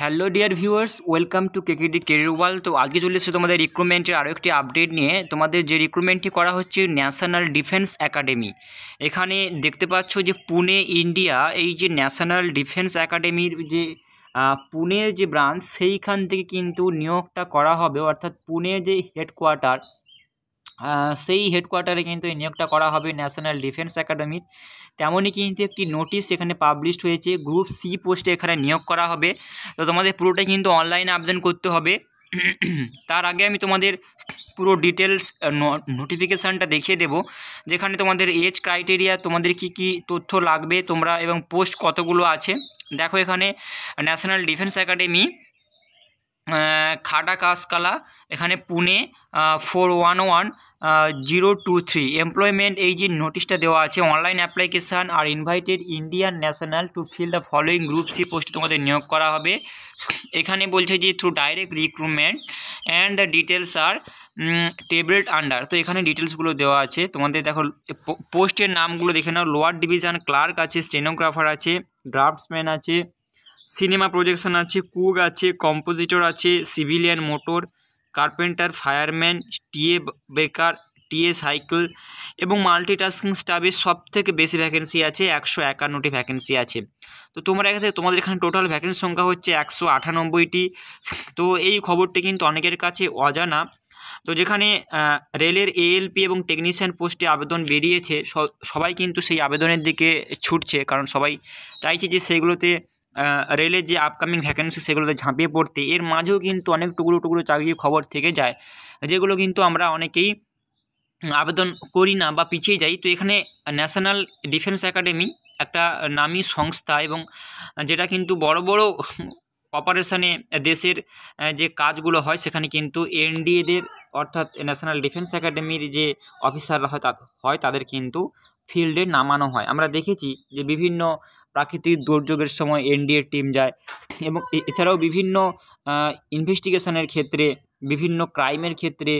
hello dear viewers welcome to KKD career world তো আজকে চলে এসেছে তোমাদের রিক্রুটমেন্টের আরও একটি আপডেট নিয়ে তোমাদের যে রিক্রুটমেন্টটি করা হচ্ছে ন্যাশনাল ডিফেন্স একাডেমি এখানে দেখতে পাচ্ছ যে পুনে ইন্ডিয়া এই যে ন্যাশনাল ডিফেন্স একাডেমির যে পুনের যে ব্রাঞ্চ সেইখান থেকে কিন্তু নিয়োগটা করা হবে অর্থাৎ পুনে যে হেডকোয়ার্টার সেই হেডকোয়ার্টারে কিন্তু এই নিয়োগটা করা হবে ন্যাশনাল ডিফেন্স একাডেমির তেমনই কিন্তু একটি নোটিশ এখানে পাবলিশড হয়েছে গ্রুপ সি পোস্টে এখানে নিয়োগ করা হবে তো তোমাদের পুরোটাই কিন্তু অনলাইনে আবেদন করতে হবে তার আগে আমি তোমাদের পুরো ডিটেলস নোটিফিকেশানটা দেখিয়ে দেব যেখানে তোমাদের এজ ক্রাইটেরিয়া তোমাদের কি কি তথ্য লাগবে তোমরা এবং পোস্ট কতগুলো আছে দেখো এখানে national defence academy Khadakwasla এখানে Pune four one one zero two three employment এই যে নোটিশটা দেওয়া আছে অনলাইন অ্যাপ্লিকেশান আর invited Indian national to fill the following group C পোস্টে তোমাদের নিয়োগ করা হবে এখানে বলছে যে through direct recruitment and the details are tabulated under তো এখানে ডিটেলসগুলো দেওয়া আছে তোমাদের দেখো পোস্টের নামগুলো দেখে নাও লোয়ার ডিভিশন ক্লার্ক আছে স্টেনোগ্রাফার আছে ড্রাফটসম্যান আছে সিনেমা প্রজেকশন আছে কুক আছে কম্পোজিটর আছে civilian motor carpenter fireman TA baker TA cycle এবং মাল্টিটাস্কিং স্টাফের সব থেকে বেশি ভ্যাকেন্সি আছে একশো একান্নটি ভ্যাকেন্সি আছে তো তোমরা এখানে তোমাদের এখানে টোটাল ভ্যাকেন্সি সংখ্যা হচ্ছে একশো আটানব্বইটি তো এই খবরটি কিন্তু অনেকের কাছে অজানা তো যেখানে রেলের এএলপি এবং টেকনিশিয়ান পোস্টে আবেদন বেরিয়েছে সবাই কিন্তু সেই আবেদনের দিকে ছুটছে কারণ সবাই চাইছে যে সেগুলোতে রেলের যে আপকামিং ভ্যাকেন্সি সেগুলোতে ঝাঁপিয়ে পড়তে এর মাঝেও কিন্তু অনেক টুকরো টুকরো চাকরির খবর থেকে যায় যেগুলো কিন্তু আমরা অনেকেই আবেদন করি না বা পিছিয়ে যাই তো এখানে ন্যাশনাল ডিফেন্স একাডেমি একটা নামী সংস্থা এবং যেটা কিন্তু বড় বড় অপারেশানে দেশের যে কাজগুলো হয় সেখানে কিন্তু এনডিএদের অর্থাৎ ন্যাশনাল ডিফেন্স একাডেমির যে অফিসাররা হয় হয় তাদের কিন্তু ফিল্ডে নামানো হয় আমরা দেখেছি যে বিভিন্ন প্রাকৃতিক দুর্যোগের সময় এনডিএর টিম যায় এবং এছাড়াও বিভিন্ন ইনভেস্টিগেশনের ক্ষেত্রে বিভিন্ন ক্রাইমের ক্ষেত্রে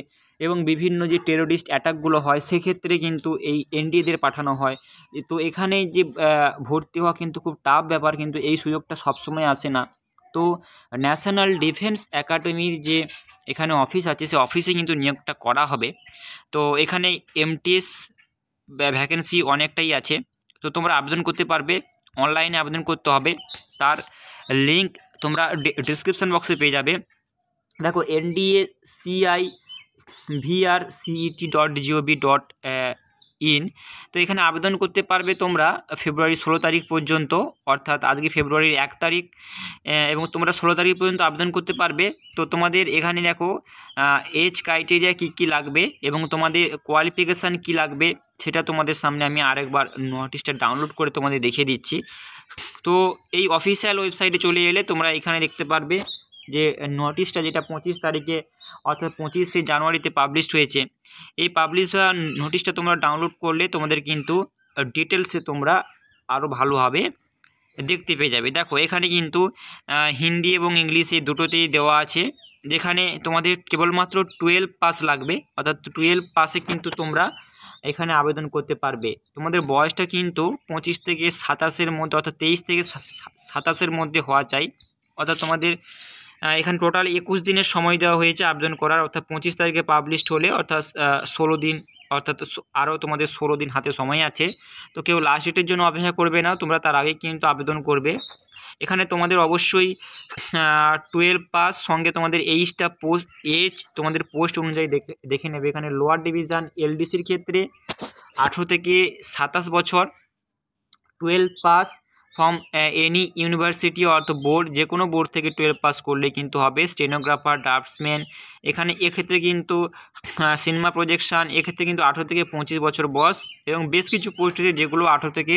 এবং বিভিন্ন যে টেরোরিস্ট অ্যাটাকগুলো হয় সেক্ষেত্রে কিন্তু এই এনডিএদের পাঠানো হয় তো এখানে যে ভর্তি হওয়া কিন্তু খুব টাফ ব্যাপার কিন্তু এই সুযোগটা সবসময় আসে না তো ন্যাশনাল ডিফেন্স একাডেমির যে এখানে অফিস আছে সে অফিসে কিন্তু নিয়োগটা করা হবে তো এখানে এমটিএস ভ্যাকেন্সি অনেকটাই আছে তো তোমরা আবেদন করতে পারবে अनलाइन आवेदन करते हैं तर लिंक तुम्हारा डिस्क्रिपन बक्से पे जा NDA C I V R R C E T dot gov dot in তো এখানে আবেদন করতে পারবে তোমরা ফেব্রুয়ারি ষোলো তারিখ পর্যন্ত অর্থাৎ আজকে ফেব্রুয়ারির এক তারিখ এবং তোমরা ষোলো তারিখ পর্যন্ত আবেদন করতে পারবে তো তোমাদের এখানে দেখো এজ ক্রাইটেরিয়া কি কি লাগবে এবং তোমাদের কোয়ালিফিকেশান কি লাগবে সেটা তোমাদের সামনে আমি আরেকবার নোটিশটা ডাউনলোড করে তোমাদের দেখিয়ে দিচ্ছি তো এই অফিসিয়াল ওয়েবসাইটে চলে এলে তোমরা এখানে দেখতে পারবে যে নোটিশটা যেটা পঁচিশ তারিখে অর্থাৎ পঁচিশে জানুয়ারিতে পাবলিশড হয়েছে এই পাবলিশ হওয়া নোটিশটা তোমরা ডাউনলোড করলে তোমাদের কিন্তু ডিটেলসে তোমরা আরও ভালোভাবে দেখতে পেয়ে যাবে দেখো এখানে কিন্তু হিন্দি এবং ইংলিশ এই দুটোতেই দেওয়া আছে যেখানে তোমাদের কেবলমাত্র টুয়েলভ পাস লাগবে অর্থাৎ টুয়েলভ পাসে কিন্তু তোমরা এখানে আবেদন করতে পারবে তোমাদের বয়সটা কিন্তু পঁচিশ থেকে সাতাশের মধ্যে অর্থাৎ তেইশ থেকে সাতাশের মধ্যে হওয়া চাই অর্থাৎ তোমাদের এখানে টোটাল একুশ দিনের সময় দেওয়া হয়েছে আবেদন করার অর্থাৎ পঁচিশ তারিখে পাবলিশড হলে অর্থাৎ ষোলো দিন অর্থাৎ আরও তোমাদের ষোলো দিন হাতে সময় আছে তো কেউ লাস্ট ডেটের জন্য অপেক্ষা করবে না তোমরা তার আগে কিন্তু আবেদন করবে এখানে তোমাদের অবশ্যই টুয়েলভ পাস সঙ্গে তোমাদের এইচটা পোস্ট এজ তোমাদের পোস্ট অনুযায়ী দেখে দেখে নেবে এখানে লোয়ার ডিভিশন এলডিসির ক্ষেত্রে আঠেরো থেকে সাতাশ বছর twelve pass from any university অর্থাৎ বোর্ড যে কোনো বোর্ড থেকে টুয়েলভ পাস করলে কিন্তু হবে স্টেনোগ্রাফার ড্রাফটসম্যান এখানে এক্ষেত্রে কিন্তু সিনেমা প্রজেকশান এক্ষেত্রে কিন্তু আঠেরো থেকে পঁচিশ বছর বয়স এবং বেশ কিছু পোস্ট আছে যেগুলো আঠেরো থেকে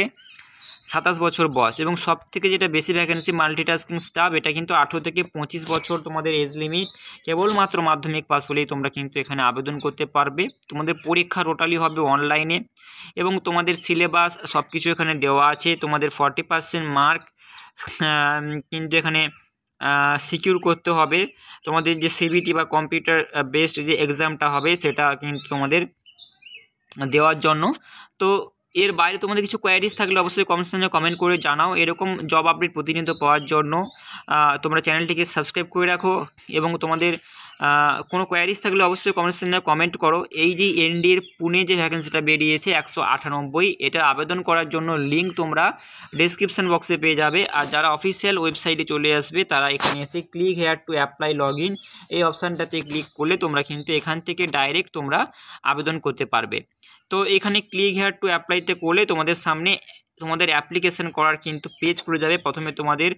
সাতাশ বছর বয়স এবং সব থেকে যেটা বেশি ভ্যাকেন্সি মাল্টিটাস্কিং স্টাফ এটা কিন্তু আঠেরো থেকে পঁচিশ বছর তোমাদের এজ লিমিট কেবলমাত্র মাধ্যমিক পাস হলেই তোমরা কিন্তু এখানে আবেদন করতে পারবে তোমাদের পরীক্ষা টোটালি হবে অনলাইনে এবং তোমাদের সিলেবাস সব কিছু এখানে দেওয়া আছে তোমাদের ফর্টি পার্সেন্ট মার্ক কিন্তু এখানে সিকিউর করতে হবে তোমাদের যে সিবিটি বা কম্পিউটার বেসড যে এক্সামটা হবে সেটা কিন্তু তোমাদের দেওয়ার জন্য তো এর বাইরে তোমাদের কিছু কোয়ারিজ থাকলে অবশ্যই কমেন্ট সেকশনে কমেন্ট করে জানাও এরকম জব আপডেট প্রতিনিয়ত পাওয়ার জন্য তোমরা চ্যানেলটিকে সাবস্ক্রাইব করে রাখো এবং তোমাদের কোনো কোয়ারিজ থাকলে অবশ্যই কমেন্ট সেকশনে কমেন্ট করো এই যে এনডির পুনে যে ভ্যাকেন্সিটা বেরিয়েছে একশো আটানব্বই এটা আবেদন করার জন্য লিঙ্ক তোমরা ডিসক্রিপশান বক্সে পেয়ে যাবে আর যারা অফিসিয়াল ওয়েবসাইটে চলে আসবে তারা এখানে এসে click here to apply log in এই অপশানটাতে ক্লিক করলে তোমরা কিন্তু এখান থেকে ডাইরেক্ট তোমরা আবেদন করতে পারবে তো এখানে ক্লিক হেয়ার টু অ্যাপ্লাইতে করলে তোমাদের সামনে তোমাদের অ্যাপ্লিকেশন করার কিন্তু পেজ খুলে যাবে প্রথমে তোমাদের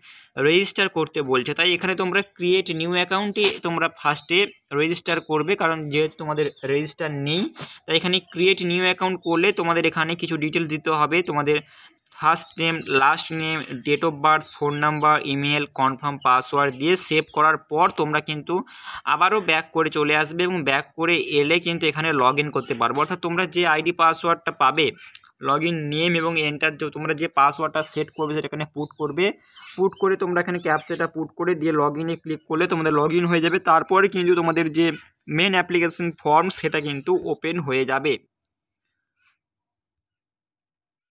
রেজিস্টার করতে বলছে তাই এখানে তোমরা ক্রিয়েট নিউ অ্যাকাউন্টে তোমরা ফার্স্টে রেজিস্টার করবে কারণ যেহেতু তোমাদের রেজিস্টার নেই তাই এখানে ক্রিয়েট নিউ অ্যাকাউন্ট করলে তোমাদের এখানে কিছু ডিটেলস দিতে হবে তোমাদের first name last name date of birth phone number email confirm password দিয়ে সেভ করার পর তোমরা কিন্তু আবারও ব্যাক করে চলে আসবে এবং ব্যাক করে এলে কিন্তু এখানে লগ করতে পারবো অর্থাৎ তোমরা যে আইডি পাসওয়ার্ডটা পাবে লগ ইন নেম এবং এন্টার যে তোমরা যে পাসওয়ার্ডটা সেট করবে সেটা এখানে পুট করবে পুট করে তোমরা এখানে ক্যাপচাটা পুট করে দিয়ে লগ ইনে ক্লিক করলে তোমাদের লগ ইন হয়ে যাবে তারপরে কিন্তু তোমাদের যে মেন অ্যাপ্লিকেশন ফর্ম সেটা কিন্তু ওপেন হয়ে যাবে